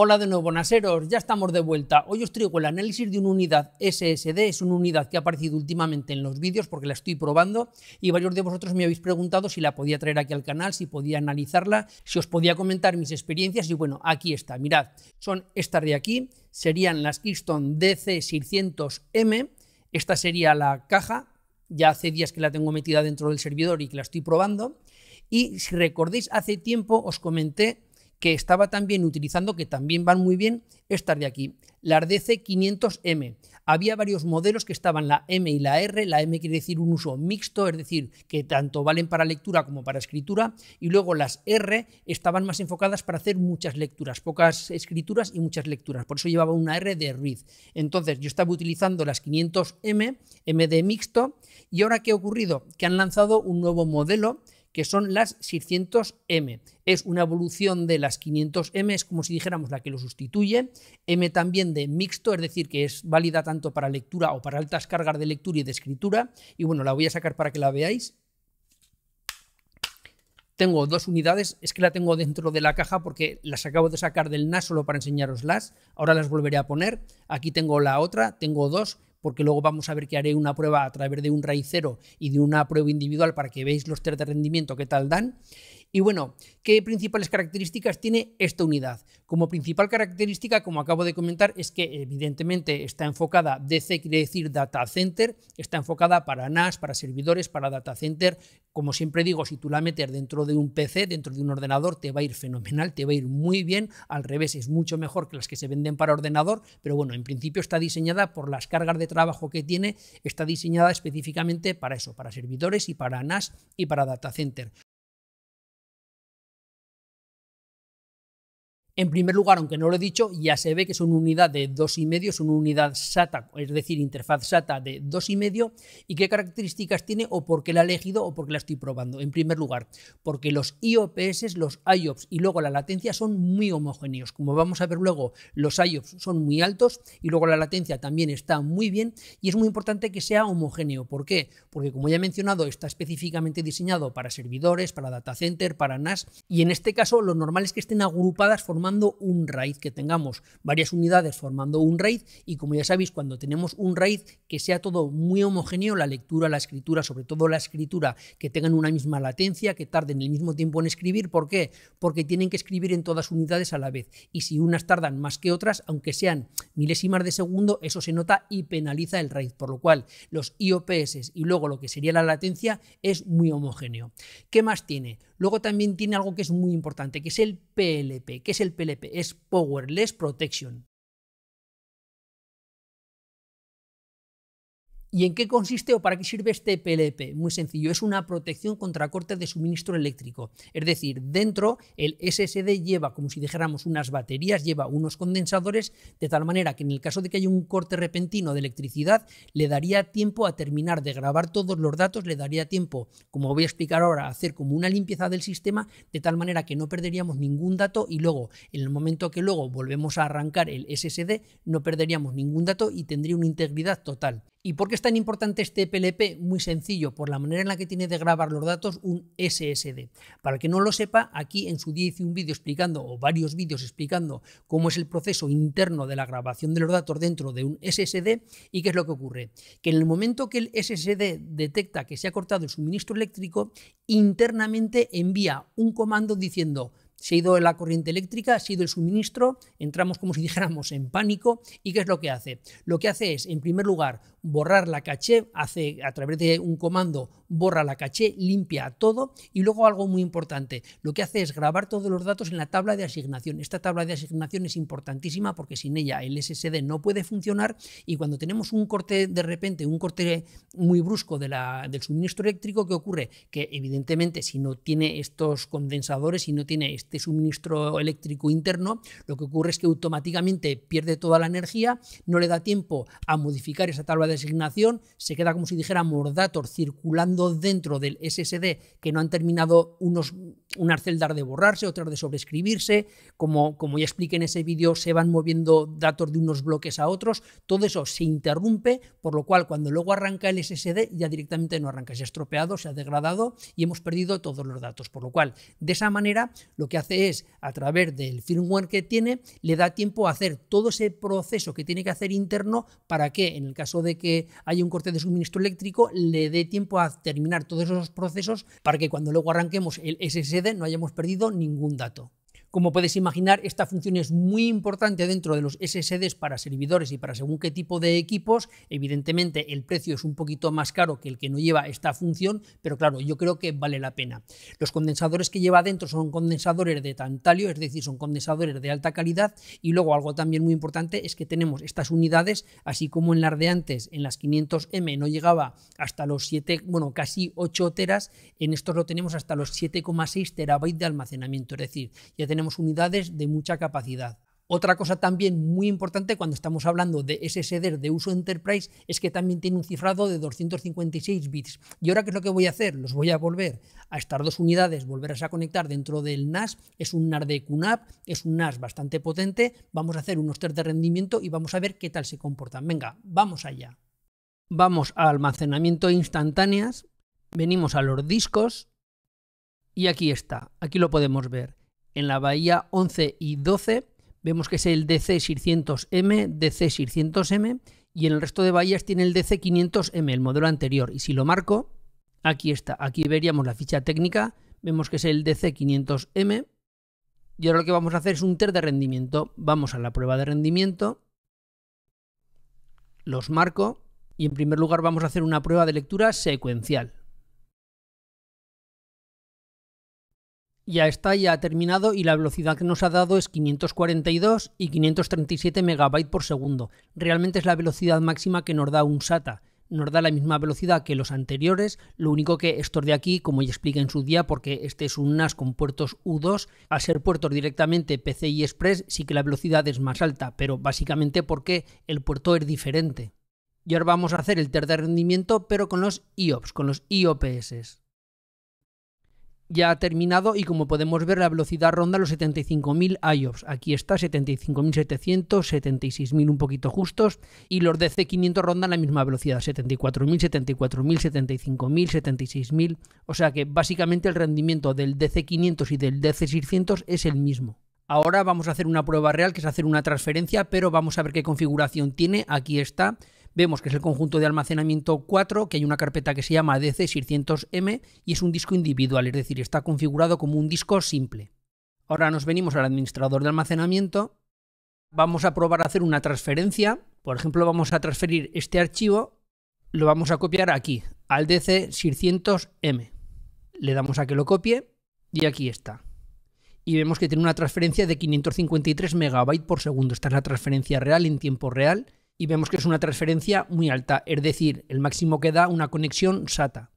Hola de nuevo, Naseros, ya estamos de vuelta. Hoy os traigo el análisis de una unidad SSD, es una unidad que ha aparecido últimamente en los vídeos porque la estoy probando y varios de vosotros me habéis preguntado si la podía traer aquí al canal, si podía analizarla, si os podía comentar mis experiencias y bueno, aquí está, mirad, son estas de aquí, serían las Kingston DC600M, esta sería la caja, ya hace días que la tengo metida dentro del servidor y que la estoy probando y si recordéis hace tiempo os comenté que estaba también utilizando, que también van muy bien, estas de aquí, las DC500M. Había varios modelos que estaban la M y la R, la M quiere decir un uso mixto, es decir, que tanto valen para lectura como para escritura, y luego las R estaban más enfocadas para hacer muchas lecturas, pocas escrituras y muchas lecturas, por eso llevaba una R de read. Entonces yo estaba utilizando las 500M, M de mixto, y ahora ¿qué ha ocurrido? Que han lanzado un nuevo modelo, que son las 600M. Es una evolución de las 500M, es como si dijéramos la que lo sustituye. M también de mixto, es decir, que es válida tanto para lectura o para altas cargas de lectura y de escritura. Y bueno, la voy a sacar para que la veáis. Tengo dos unidades, es que la tengo dentro de la caja porque las acabo de sacar del NAS solo para enseñaroslas. Ahora las volveré a poner. Aquí tengo la otra, tengo dos porque luego vamos a ver que haré una prueba a través de un cero y de una prueba individual para que veáis los test de rendimiento qué tal dan. Y bueno, ¿qué principales características tiene esta unidad? Como principal característica, como acabo de comentar, es que evidentemente está enfocada, DC quiere decir Data Center, está enfocada para NAS, para servidores, para Data Center. Como siempre digo, si tú la metes dentro de un PC, dentro de un ordenador, te va a ir fenomenal, te va a ir muy bien. Al revés, es mucho mejor que las que se venden para ordenador, pero bueno, en principio está diseñada por las cargas de trabajo que tiene, está diseñada específicamente para eso, para servidores y para NAS y para data center. En primer lugar, aunque no lo he dicho, ya se ve que es una unidad de 2,5, es una unidad SATA, es decir, interfaz SATA de 2,5. ¿Y qué características tiene o por qué la he elegido o por qué la estoy probando? En primer lugar, porque los IOPS, los IOPS y luego la latencia son muy homogéneos. Como vamos a ver luego, los IOPS son muy altos y luego la latencia también está muy bien y es muy importante que sea homogéneo. ¿Por qué? Porque como ya he mencionado, está específicamente diseñado para servidores, para data center, para NAS y en este caso lo normal es que estén agrupadas formando un RAID que tengamos varias unidades formando un RAID y como ya sabéis, cuando tenemos un RAID que sea todo muy homogéneo, la lectura, la escritura, sobre todo la escritura, que tengan una misma latencia, que tarden el mismo tiempo en escribir. ¿Por qué? Porque tienen que escribir en todas unidades a la vez y si unas tardan más que otras, aunque sean milésimas de segundo, eso se nota y penaliza el RAID por lo cual los IOPS y luego lo que sería la latencia es muy homogéneo. ¿Qué más tiene? Luego también tiene algo que es muy importante, que es el PLP. que es el PLP, es Powerless Protection. ¿Y en qué consiste o para qué sirve este PLP? Muy sencillo, es una protección contra cortes de suministro eléctrico. Es decir, dentro el SSD lleva, como si dijéramos, unas baterías, lleva unos condensadores, de tal manera que en el caso de que haya un corte repentino de electricidad, le daría tiempo a terminar de grabar todos los datos, le daría tiempo, como voy a explicar ahora, a hacer como una limpieza del sistema, de tal manera que no perderíamos ningún dato y luego, en el momento que luego volvemos a arrancar el SSD, no perderíamos ningún dato y tendría una integridad total. ¿Y por qué es tan importante este PLP? Muy sencillo, por la manera en la que tiene de grabar los datos un SSD. Para el que no lo sepa, aquí en su día hice un vídeo explicando, o varios vídeos explicando, cómo es el proceso interno de la grabación de los datos dentro de un SSD y qué es lo que ocurre. Que en el momento que el SSD detecta que se ha cortado el suministro eléctrico, internamente envía un comando diciendo se ha ido la corriente eléctrica, se ha ido el suministro, entramos como si dijéramos en pánico. ¿Y qué es lo que hace? Lo que hace es, en primer lugar, borrar la caché, hace a través de un comando borra la caché, limpia todo y luego algo muy importante, lo que hace es grabar todos los datos en la tabla de asignación. Esta tabla de asignación es importantísima porque sin ella el SSD no puede funcionar y cuando tenemos un corte de repente, un corte muy brusco del suministro eléctrico, ¿qué ocurre? Que evidentemente si no tiene estos condensadores, si no tiene este suministro eléctrico interno, lo que ocurre es que automáticamente pierde toda la energía, no le da tiempo a modificar esa tabla de asignación, se queda como si dijera mordator circulando dentro del SSD que no han terminado unos una celdas de borrarse, otra de sobrescribirse, como, como ya expliqué en ese vídeo, se van moviendo datos de unos bloques a otros, todo eso se interrumpe, por lo cual cuando luego arranca el SSD ya directamente no arranca, se ha estropeado, se ha degradado y hemos perdido todos los datos, por lo cual de esa manera lo que hace es, a través del firmware que tiene, le da tiempo a hacer todo ese proceso que tiene que hacer interno para que en el caso de que haya un corte de suministro eléctrico, le dé tiempo a terminar todos esos procesos para que cuando luego arranquemos el SSD no hayamos perdido ningún dato. Como puedes imaginar, esta función es muy importante dentro de los SSDs para servidores y para según qué tipo de equipos. Evidentemente, el precio es un poquito más caro que el que no lleva esta función, pero claro, yo creo que vale la pena. Los condensadores que lleva dentro son condensadores de tantalio, es decir, son condensadores de alta calidad. Y luego, algo también muy importante es que tenemos estas unidades, así como en las de antes, en las 500M no llegaba hasta los 7, bueno, casi 8 teras, en estos lo tenemos hasta los 7,6 terabytes de almacenamiento, es decir, ya tenemos tenemos unidades de mucha capacidad. Otra cosa también muy importante cuando estamos hablando de SSDs de uso enterprise es que también tiene un cifrado de 256 bits. ¿Y ahora qué es lo que voy a hacer? Los voy a volver a estar dos unidades, volverlas a conectar dentro del NAS. Es un NAS de QNAP, es un NAS bastante potente. Vamos a hacer unos test de rendimiento y vamos a ver qué tal se comportan. Venga, vamos allá. Vamos a almacenamiento instantáneas, venimos a los discos y aquí está, aquí lo podemos ver en la bahía 11 y 12 vemos que es el DC600M, DC600M y en el resto de bahías tiene el DC500M, el modelo anterior. Y si lo marco, aquí está, aquí veríamos la ficha técnica, vemos que es el DC500M y ahora lo que vamos a hacer es un test de rendimiento. Vamos a la prueba de rendimiento, los marco y en primer lugar vamos a hacer una prueba de lectura secuencial. ya está, ya ha terminado y la velocidad que nos ha dado es 542 y 537 MB por segundo. Realmente es la velocidad máxima que nos da un SATA. Nos da la misma velocidad que los anteriores, lo único que estos de aquí, como ya expliqué en su día, porque este es un NAS con puertos U2, a ser puertos directamente PCI Express sí que la velocidad es más alta, pero básicamente porque el puerto es diferente. Y ahora vamos a hacer el test de rendimiento, pero con los IOPS, con los IOPS ya ha terminado y como podemos ver la velocidad ronda los 75.000 IOPS. Aquí está 75.700, 76.000 un poquito justos y los DC500 rondan la misma velocidad, 74.000, 74.000, 75.000, 76.000. O sea que básicamente el rendimiento del DC500 y del DC600 es el mismo. Ahora vamos a hacer una prueba real que es hacer una transferencia, pero vamos a ver qué configuración tiene. Aquí está. Vemos que es el conjunto de almacenamiento 4, que hay una carpeta que se llama DC600M y es un disco individual, es decir, está configurado como un disco simple. Ahora nos venimos al administrador de almacenamiento. Vamos a probar a hacer una transferencia. Por ejemplo, vamos a transferir este archivo. Lo vamos a copiar aquí, al DC600M. Le damos a que lo copie y aquí está. Y vemos que tiene una transferencia de 553 MB por segundo. Esta es la transferencia real en tiempo real y vemos que es una transferencia muy alta, es decir, el máximo que da una conexión SATA.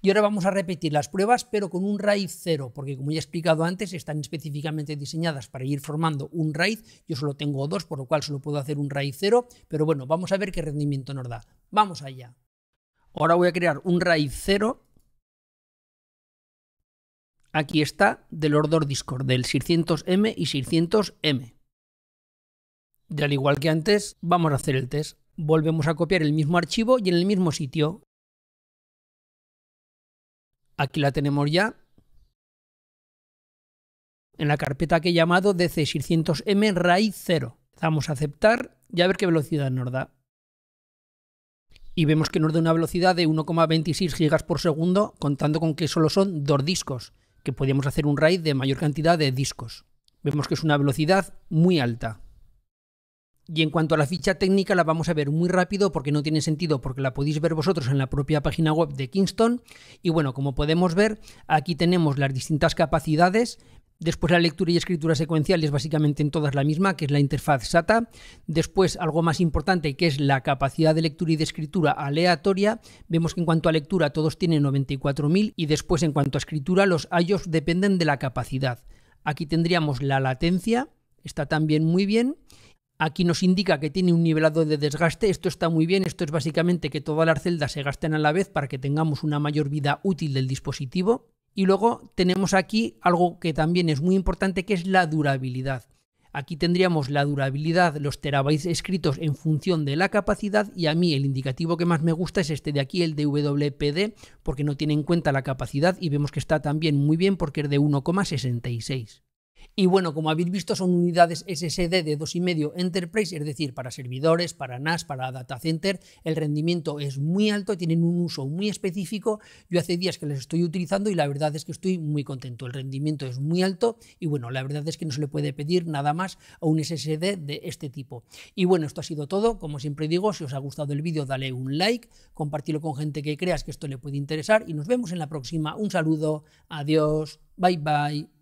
Y ahora vamos a repetir las pruebas, pero con un RAID 0, porque como ya he explicado antes, están específicamente diseñadas para ir formando un RAID. Yo solo tengo dos, por lo cual solo puedo hacer un RAID 0, pero bueno, vamos a ver qué rendimiento nos da. Vamos allá. Ahora voy a crear un RAID 0. Aquí está, del orden Discord, del 600M y 600M. Y al igual que antes, vamos a hacer el test. Volvemos a copiar el mismo archivo y en el mismo sitio. Aquí la tenemos ya. En la carpeta que he llamado DC600M raíz 0. Vamos a aceptar y a ver qué velocidad nos da. Y vemos que nos da una velocidad de 1,26 GB por segundo, contando con que solo son dos discos, que podríamos hacer un RAID de mayor cantidad de discos. Vemos que es una velocidad muy alta. Y en cuanto a la ficha técnica, la vamos a ver muy rápido porque no tiene sentido, porque la podéis ver vosotros en la propia página web de Kingston. Y bueno, como podemos ver, aquí tenemos las distintas capacidades. Después la lectura y escritura secuencial es básicamente en todas la misma, que es la interfaz SATA. Después algo más importante que es la capacidad de lectura y de escritura aleatoria. Vemos que en cuanto a lectura todos tienen 94.000 y después en cuanto a escritura los IOS dependen de la capacidad. Aquí tendríamos la latencia, está también muy bien. Aquí nos indica que tiene un nivelado de desgaste, esto está muy bien, esto es básicamente que todas las celdas se gasten a la vez para que tengamos una mayor vida útil del dispositivo. Y luego tenemos aquí algo que también es muy importante que es la durabilidad. Aquí tendríamos la durabilidad, los terabytes escritos en función de la capacidad y a mí el indicativo que más me gusta es este de aquí, el de WPD, porque no tiene en cuenta la capacidad y vemos que está también muy bien porque es de 1,66. Y bueno, como habéis visto, son unidades SSD de 2,5 Enterprise, es decir, para servidores, para NAS, para data center. El rendimiento es muy alto, tienen un uso muy específico. Yo hace días que les estoy utilizando y la verdad es que estoy muy contento. El rendimiento es muy alto y bueno, la verdad es que no se le puede pedir nada más a un SSD de este tipo. Y bueno, esto ha sido todo. Como siempre digo, si os ha gustado el vídeo, dale un like, compartilo con gente que creas que esto le puede interesar y nos vemos en la próxima. Un saludo, adiós, bye bye.